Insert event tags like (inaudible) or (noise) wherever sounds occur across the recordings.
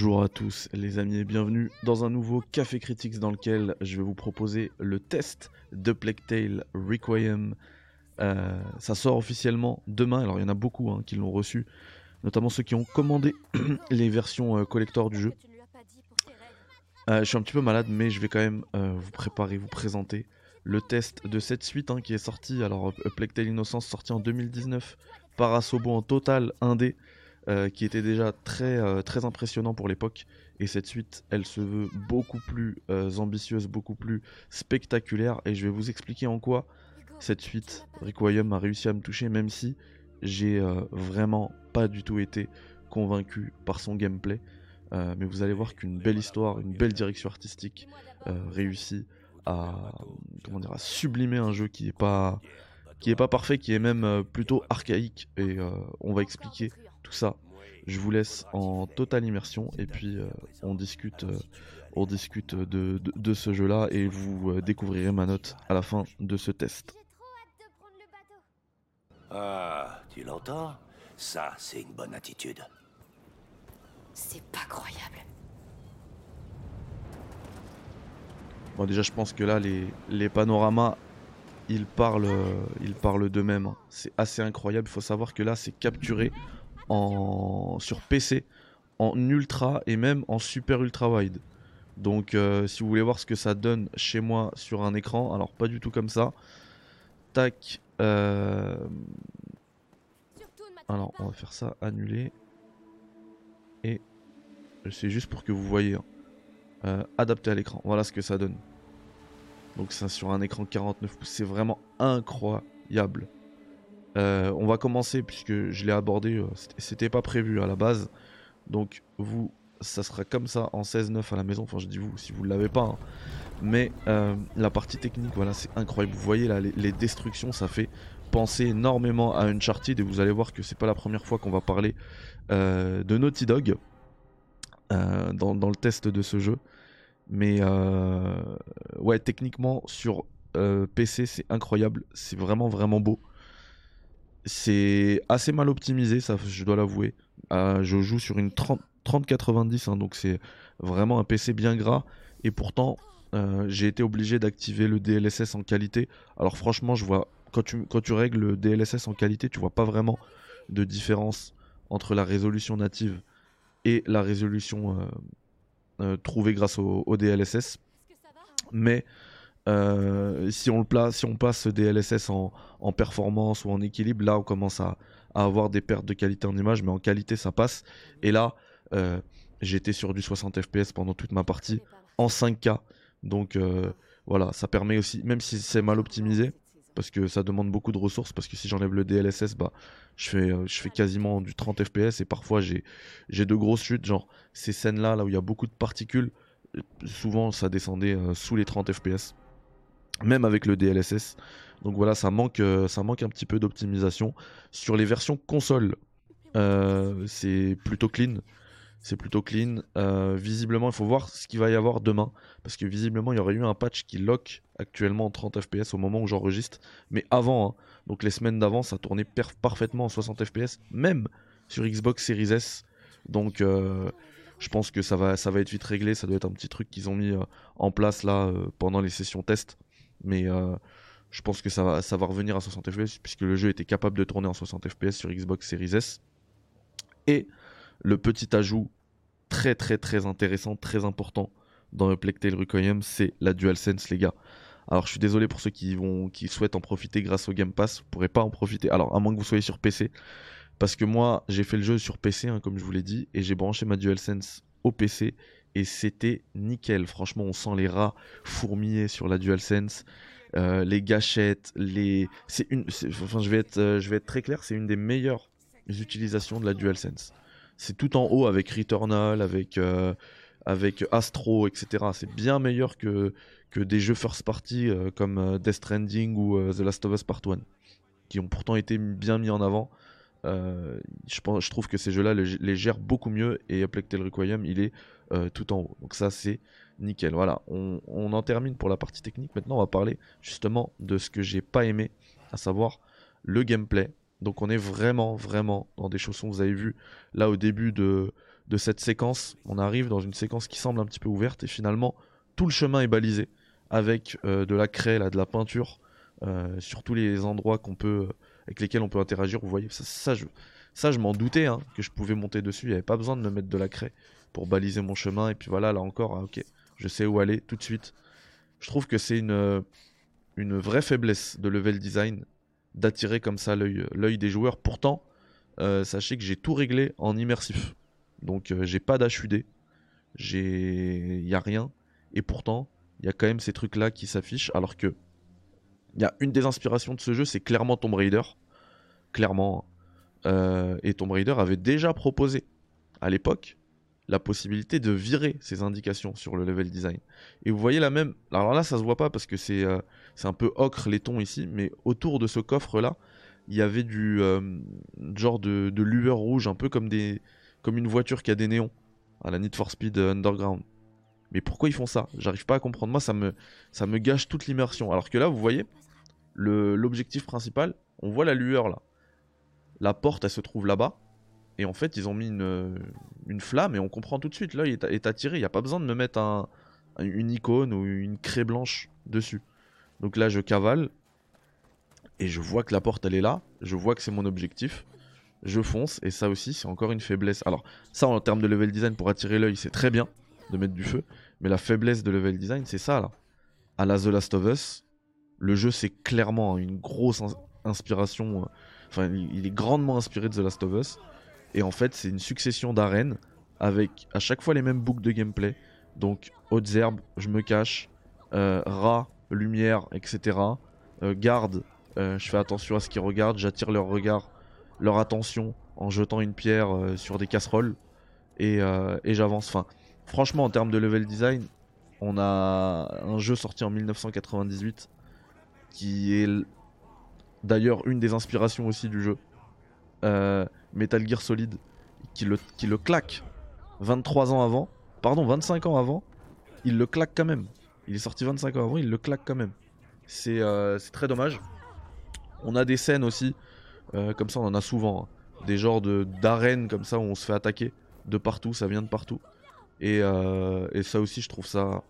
Bonjour à tous les amis et bienvenue dans un nouveau Café Critics dans lequel je vais vous proposer le test de Plague Tale Requiem. Euh, ça sort officiellement demain, alors il y en a beaucoup hein, qui l'ont reçu, notamment ceux qui ont commandé (clears throat) les versions euh, collector du jeu. Euh, je suis un petit peu malade mais je vais quand même vous préparer, vous présenter le test de cette suite hein, qui est sorti, alors Plague Tale Innocence sorti en 2019 par Asobo en total 1D euh, qui était déjà très, euh, très impressionnant pour l'époque. Et cette suite, elle se veut beaucoup plus euh, ambitieuse, beaucoup plus spectaculaire. Et je vais vous expliquer en quoi cette suite Requiem a réussi à me toucher, même si j'ai vraiment pas du tout été convaincu par son gameplay. mais vous allez voir qu'une belle histoire, une belle direction artistique réussit à, comment dire, à sublimer un jeu qui n'est pas, qui est pas parfait, qui est même plutôt archaïque. Et on va expliquer ça. Je vous laisse en totale immersion et puis euh, on discute, euh, on discute de, ce jeu-là et vous euh, découvrirez ma note à la fin de ce test. Ah, tu l'entends Ça, c'est une bonne attitude. C'est pas croyable. Bon, déjà, je pense que là, les, les panoramas, ils parlent, ils parlent d'eux-mêmes. Hein. C'est assez incroyable. Il faut savoir que là, c'est capturé en, sur PC en ultra et même en super ultra wide. Donc euh, si vous voulez voir ce que ça donne chez moi sur un écran, alors pas du tout comme ça. Tac. Euh, alors on va faire ça, annuler. Et c'est juste pour que vous voyez. Hein. Euh, adapté à l'écran. Voilà ce que ça donne. Donc ça sur un écran 49 pouces, c'est vraiment incroyable. Euh, on va commencer puisque je l'ai abordé, euh, c'était pas prévu à la base. Donc vous, ça sera comme ça en 16-9 à la maison. Enfin, je dis vous, si vous ne l'avez pas. Hein. Mais euh, la partie technique, voilà, c'est incroyable. Vous voyez là, les, destructions, ça fait penser énormément à Uncharted. Et vous allez voir que c'est pas la première fois qu'on va parler de Naughty Dog dans, dans, le test de ce jeu. Mais ouais, techniquement, sur PC, c'est incroyable. C'est vraiment, vraiment beau. C'est assez mal optimisé, ça, je dois l'avouer. Euh, je joue sur une 3090, hein, donc c'est vraiment un PC bien gras. Et pourtant, euh, j'ai été obligé d'activer le DLSS en qualité. Alors franchement, je vois quand tu, quand tu règles le DLSS en qualité, tu vois pas vraiment de différence entre la résolution native et la résolution euh, trouvée grâce au DLSS. Mais euh, si, on le place, si on passe des DLSS en, performance ou en équilibre, là on commence à, avoir des pertes de qualité en image, mais en qualité ça passe. Et là, euh, j'étais sur du 60 fps pendant toute ma partie en 5K. Donc euh, voilà, ça permet aussi, même si c'est mal optimisé, parce que ça demande beaucoup de ressources, parce que si j'enlève le DLSS, bah, je, fais, je fais quasiment du 30 fps et parfois j'ai de grosses chutes, genre ces scènes-là, là où il y a beaucoup de particules, souvent ça descendait sous les 30 fps même avec le DLSS. Donc voilà, ça manque, euh, ça manque un petit peu d'optimisation. Sur les versions console, euh, c'est plutôt clean. C'est plutôt clean. Euh, visiblement, il faut voir ce qu'il va y avoir demain. Parce que visiblement, il y aurait eu un patch qui lock actuellement en 30 FPS au moment où j'enregistre. Mais avant, hein. donc les semaines d'avant, ça tournait parfaitement en 60 FPS, même sur Xbox Series S. Donc je pense que ça va, ça va être vite réglé. Ça doit être un petit truc qu'ils ont mis en place là pendant les sessions test mais euh, je pense que ça va, revenir à 60 fps puisque le jeu était capable de tourner en 60 fps sur Xbox Series S. Et le petit ajout très très très intéressant, très important dans le Tale Requiem, c'est la DualSense les gars. Alors je suis désolé pour ceux qui, vont, qui souhaitent en profiter grâce au Game Pass, vous pourrez pas en profiter, alors à moins que vous soyez sur PC, parce que moi j'ai fait le jeu sur PC hein, comme je vous l'ai dit, et j'ai branché ma DualSense au PC, et c'était nickel. Franchement, on sent les rats fourmiller sur la DualSense. Euh, les gâchettes, les. C'est une. Enfin, je vais être, euh, je vais être très clair, c'est une des meilleures utilisations de la DualSense. C'est tout en haut avec Returnal, avec euh, avec Astro, etc. C'est bien meilleur que que des jeux first party comme Death Stranding ou The Last of Us Part 1, qui ont pourtant été bien mis en avant. Euh, je, je, trouve que ces jeux-là les, gèrent beaucoup mieux et Plectel Requiem, il est euh, tout en haut. Donc ça, c'est nickel. Voilà, on, en termine pour la partie technique. Maintenant, on va parler justement de ce que j'ai pas aimé, à savoir le gameplay. Donc on est vraiment, vraiment dans des chaussons. Vous avez vu là au début de, cette séquence, on arrive dans une séquence qui semble un petit peu ouverte et finalement tout le chemin est balisé avec euh, de la craie, là, de la peinture sur tous les endroits qu'on peut avec lesquels on peut interagir. Vous voyez, ça, ça je, m'en doutais hein, que je pouvais monter dessus. Il n'y avait pas besoin de me mettre de la craie pour baliser mon chemin. Et puis voilà, là encore, ah, ok, je sais où aller tout de suite. Je trouve que c'est une, euh, vraie faiblesse de level design d'attirer comme ça l'œil euh, des joueurs. Pourtant, euh, sachez que j'ai tout réglé en immersif. Donc j'ai pas d'HUD, il n'y a rien. Et pourtant, il y a quand même ces trucs-là qui s'affichent alors que il y a une des inspirations de ce jeu, c'est clairement Tomb Raider. Clairement. Euh, et Tomb Raider avait déjà proposé, à l'époque, la possibilité de virer ces indications sur le level design. Et vous voyez la même. Alors là, ça se voit pas parce que c'est euh, un peu ocre les tons ici, mais autour de ce coffre-là, il y avait du euh, genre de, lueur rouge, un peu comme, des, comme une voiture qui a des néons, à la Need for Speed Underground. Mais pourquoi ils font ça J'arrive pas à comprendre. Moi, ça me, ça me gâche toute l'immersion. Alors que là, vous voyez, l'objectif principal, on voit la lueur là. La porte, elle se trouve là-bas. Et en fait, ils ont mis une, euh, flamme et on comprend tout de suite. L'œil est, attiré. Il n'y a pas besoin de me mettre une icône ou une craie blanche dessus. Donc là, je cavale. Et je vois que la porte, elle est là. Je vois que c'est mon objectif. Je fonce. Et ça aussi, c'est encore une faiblesse. Alors, ça, en termes de level design, pour attirer l'œil, c'est très bien de mettre du feu. Mais la faiblesse de level design, c'est ça là. À la The Last of Us, le jeu, c'est clairement une grosse inspiration. Euh, enfin, il est grandement inspiré de The Last of Us. Et en fait, c'est une succession d'arènes avec à chaque fois les mêmes boucles de gameplay. Donc, hautes herbes, je me cache, euh, rats, lumière, etc. Euh, garde, je fais attention à ce qu'ils regardent, j'attire leur regard, leur attention en jetant une pierre sur des casseroles. Et, et j'avance. Enfin, franchement, en termes de level design, on a un jeu sorti en 1998 qui est d'ailleurs une des inspirations aussi du jeu. Euh, Metal Gear Solid, qui le, qui le claque 23 ans avant, pardon, 25 ans avant, il le claque quand même. Il est sorti 25 ans avant, il le claque quand même. C'est euh, très dommage. On a des scènes aussi, euh, comme ça on en a souvent, hein. des genres d'arènes comme ça où on se fait attaquer de partout, ça vient de partout. Et, et ça aussi je trouve ça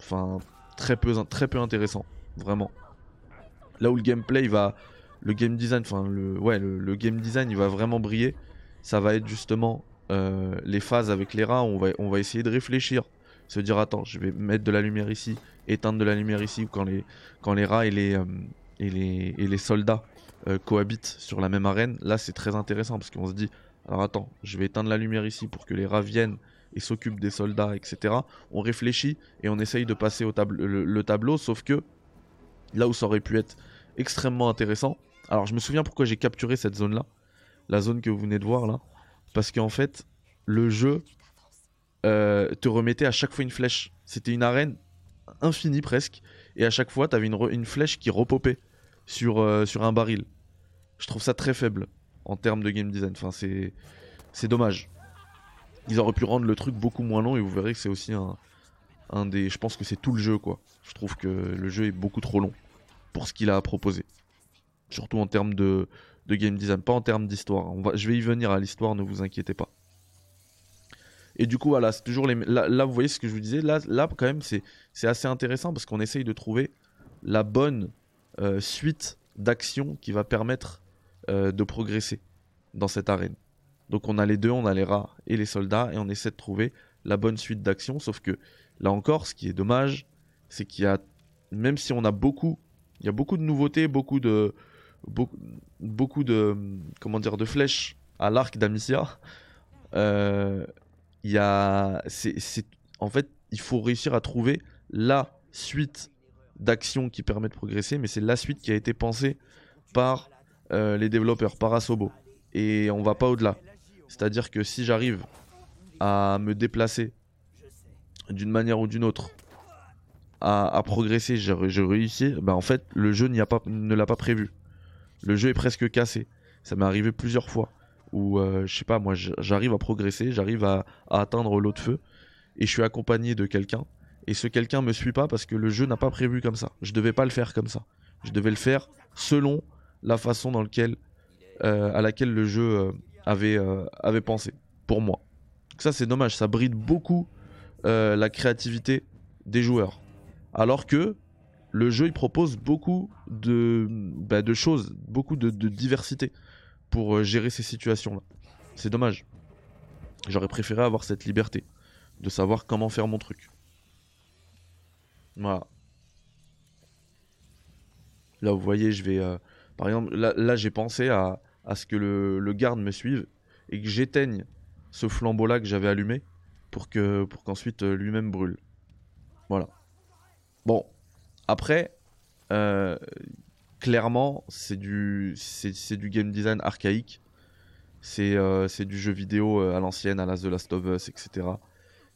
enfin, très, peu, très peu intéressant, vraiment là où le gameplay va le game design enfin le ouais le, game design il va vraiment briller ça va être justement euh, les phases avec les rats on va on va essayer de réfléchir se dire attends je vais mettre de la lumière ici éteindre de la lumière ici quand les quand les rats et les euh, et les, soldats euh, cohabitent sur la même arène là c'est très intéressant parce qu'on se dit alors attends je vais éteindre la lumière ici pour que les rats viennent et s'occupent des soldats etc on réfléchit et on essaye de passer au le tableau sauf que là où ça aurait pu être extrêmement intéressant. Alors je me souviens pourquoi j'ai capturé cette zone là, la zone que vous venez de voir là, parce qu'en fait le jeu euh, te remettait à chaque fois une flèche. C'était une arène infinie presque, et à chaque fois t'avais une, une flèche qui repopait sur, euh, sur un baril. Je trouve ça très faible en termes de game design. Enfin c'est c'est dommage. Ils auraient pu rendre le truc beaucoup moins long et vous verrez que c'est aussi un, des. Je pense que c'est tout le jeu, quoi. Je trouve que le jeu est beaucoup trop long pour ce qu'il a à proposer. Surtout en termes de, game design, pas en termes d'histoire. Je vais y venir à l'histoire, ne vous inquiétez pas. Et du coup, voilà, c'est toujours les. Là, vous voyez ce que je vous disais. Là, là quand même, c'est assez intéressant parce qu'on essaye de trouver la bonne euh, suite d'action qui va permettre euh, de progresser dans cette arène. Donc, on a les deux, on a les rats et les soldats, et on essaie de trouver la bonne suite d'action Sauf que là encore, ce qui est dommage, c'est qu'il y a, même si on a beaucoup, il y a beaucoup de nouveautés, beaucoup de, beaucoup, de, comment dire, de flèches à l'arc d'Amicia. Euh, il y a, en fait, il faut réussir à trouver la suite d'action qui permet de progresser, mais c'est la suite qui a été pensée par euh, les développeurs, par Asobo. Et on va pas au-delà. C'est-à-dire que si j'arrive à me déplacer d'une manière ou d'une autre, à, progresser, je, réussis, bah en fait le jeu n'y a pas, ne l'a pas prévu. Le jeu est presque cassé. Ça m'est arrivé plusieurs fois où euh, je sais pas moi j'arrive à progresser, j'arrive à, atteindre l'eau de feu et je suis accompagné de quelqu'un et ce quelqu'un me suit pas parce que le jeu n'a pas prévu comme ça. Je devais pas le faire comme ça. Je devais le faire selon la façon dans laquelle euh, à laquelle le jeu euh, avait, avait pensé pour moi. Ça, c'est dommage. Ça bride beaucoup euh, la créativité des joueurs. Alors que le jeu, il propose beaucoup de, bah, choses, beaucoup de, diversité pour euh, gérer ces situations-là. C'est dommage. J'aurais préféré avoir cette liberté de savoir comment faire mon truc. Voilà. Là, vous voyez, je vais. Euh, par exemple, là, j'ai pensé à, ce que le, le garde me suive et que j'éteigne ce flambeau-là que j'avais allumé pour que pour qu'ensuite euh, lui-même brûle. Voilà. Bon, après, euh, clairement, c'est du c'est du game design archaïque. C'est euh, du jeu vidéo euh, à l'ancienne, à l'as de Last of Us, etc.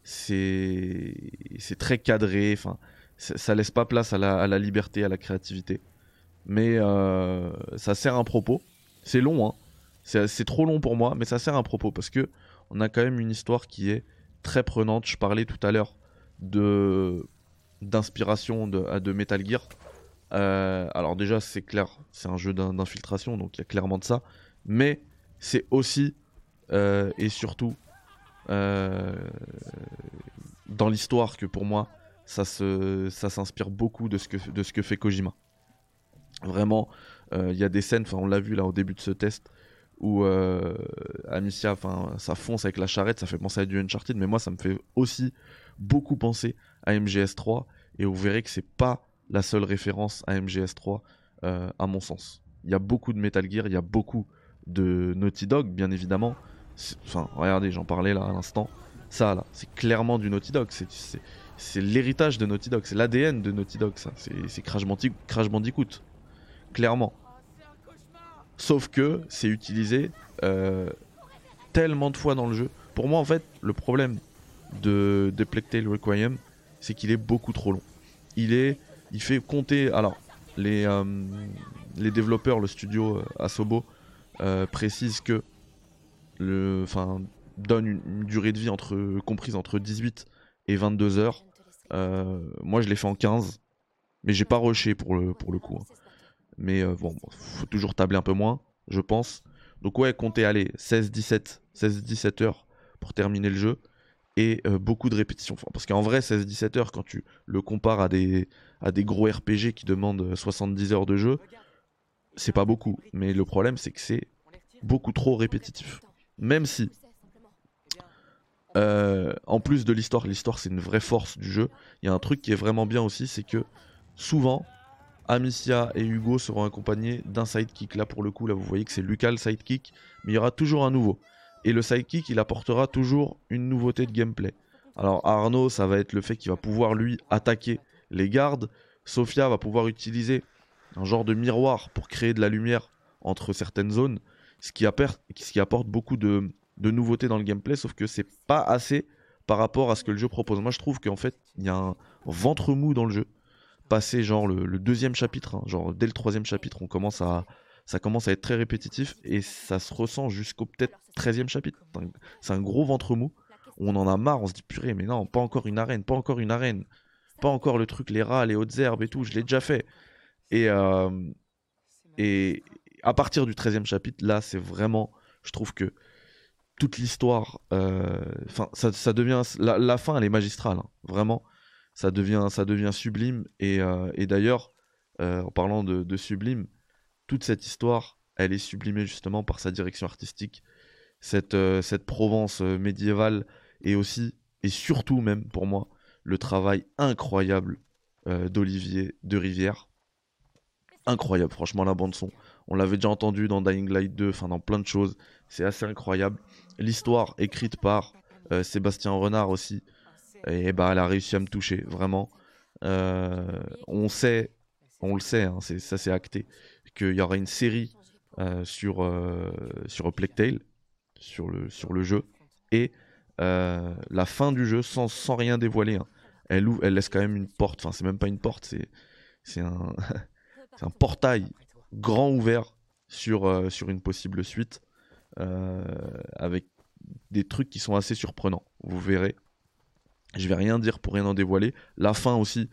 C'est très cadré. Enfin, ça laisse pas place à la, à la liberté, à la créativité. Mais ça sert un propos. C'est long, hein. C'est trop long pour moi, mais ça sert un propos parce que on a quand même une histoire qui est très prenante. Je parlais tout à l'heure de d'inspiration de, de Metal Gear. Euh, alors déjà, c'est clair, c'est un jeu d'infiltration, donc il y a clairement de ça. Mais c'est aussi euh, et surtout euh, dans l'histoire que pour moi, ça s'inspire beaucoup de ce que de ce que fait Kojima. Vraiment, il y a des scènes, enfin on l'a vu là au début de ce test, où euh, Amicia, enfin, ça fonce avec la charrette, ça fait penser à du Uncharted, mais moi, ça me fait aussi beaucoup penser à MGS3, et vous verrez que c'est pas la seule référence à MGS3, euh, à mon sens. Il y a beaucoup de Metal Gear, il y a beaucoup de Naughty Dog, bien évidemment. Enfin, regardez, j'en parlais là à l'instant. Ça, là, c'est clairement du Naughty Dog. C'est l'héritage de Naughty Dog, c'est l'ADN de Naughty Dog, ça. C'est Crash Bandicoot, clairement. Sauf que c'est utilisé euh, tellement de fois dans le jeu. Pour moi, en fait, le problème de, de Tale Requiem, c'est qu'il est beaucoup trop long. Il est, il fait compter. Alors, les, euh, les développeurs, le studio euh, Asobo précisent précise que le, enfin, donne une, durée de vie comprise entre 18 et 22 heures. moi, je l'ai fait en 15, mais j'ai pas rushé pour le pour le coup. Hein. Mais euh, bon, faut toujours tabler un peu moins, je pense. Donc ouais, compter allez, 16-17, 16-17 heures pour terminer le jeu. Et euh, beaucoup de répétitions. parce qu'en vrai, 16-17 heures, quand tu le compares à des, à des gros RPG qui demandent 70 euh, heures de jeu, c'est pas beaucoup. Mais le problème, c'est que c'est beaucoup trop répétitif. Même si, en plus de l'histoire, l'histoire c'est une vraie force du jeu. Il y a un truc qui est vraiment bien aussi, c'est que souvent, Amicia et Hugo seront accompagnés d'un sidekick. Là, pour le coup, là, vous voyez que c'est Lucas le sidekick, mais il y aura toujours un nouveau. Et le sidekick, il apportera toujours une nouveauté de gameplay. Alors, Arnaud, ça va être le fait qu'il va pouvoir, lui, attaquer les gardes. Sofia va pouvoir utiliser un genre de miroir pour créer de la lumière entre certaines zones, ce qui, apporte, beaucoup de, nouveautés dans le gameplay, sauf que c'est pas assez par rapport à ce que le jeu propose. Moi, je trouve qu'en fait, il y a un ventre mou dans le jeu passer genre le, deuxième chapitre, hein. genre dès le troisième chapitre, on commence à, ça commence à être très répétitif et ça se ressent jusqu'au peut-être 13 chapitre. C'est un gros ventre mou. On en a marre, on se dit purée, mais non, pas encore une arène, pas encore une arène, pas encore le truc, les rats, les hautes herbes et tout, je l'ai déjà fait. Et, euh, et à partir du 13e chapitre, là, c'est vraiment, je trouve que toute l'histoire, euh, enfin, ça, devient, la, fin, elle est magistrale, hein. vraiment ça devient, ça devient sublime. Et, euh, d'ailleurs, euh, en parlant de, sublime, toute cette histoire, elle est sublimée justement par sa direction artistique, cette, euh, cette Provence médiévale, et aussi, et surtout même pour moi, le travail incroyable d'Olivier de Rivière. Incroyable, franchement, la bande son. On l'avait déjà entendu dans Dying Light 2, enfin dans plein de choses. C'est assez incroyable. L'histoire écrite par Sébastien Renard aussi, et bah, elle a réussi à me toucher, vraiment. Euh, on sait, on le sait, hein, ça c'est acté, qu'il y aura une série euh, sur, euh, sur Plectail, sur le, sur le jeu, et la fin du jeu, sans, rien dévoiler, hein. elle, ouvre, elle laisse quand même une porte, enfin c'est même pas une porte, c'est (laughs) un, portail grand ouvert sur, sur une possible suite, avec des trucs qui sont assez surprenants, vous verrez je vais rien dire pour rien en dévoiler. La fin aussi,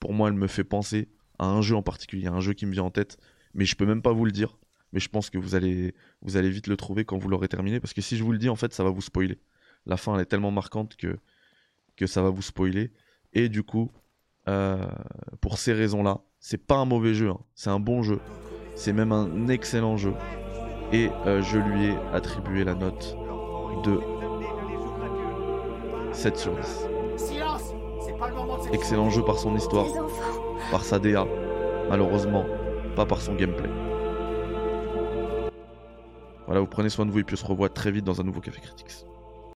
pour moi, elle me fait penser à un jeu en particulier, un jeu qui me vient en tête, mais je peux même pas vous le dire. Mais je pense que vous allez, vous allez vite le trouver quand vous l'aurez terminé, parce que si je vous le dis, en fait, ça va vous spoiler. La fin, elle est tellement marquante que, que ça va vous spoiler. Et du coup, euh, pour ces raisons-là, c'est pas un mauvais jeu, hein. c'est un bon jeu, c'est même un excellent jeu. Et euh, je lui ai attribué la note de 7 sur 10. Excellent jeu par son histoire, par sa DA, malheureusement, pas par son gameplay. Voilà, vous prenez soin de vous et puis on se revoit très vite dans un nouveau Café Critics.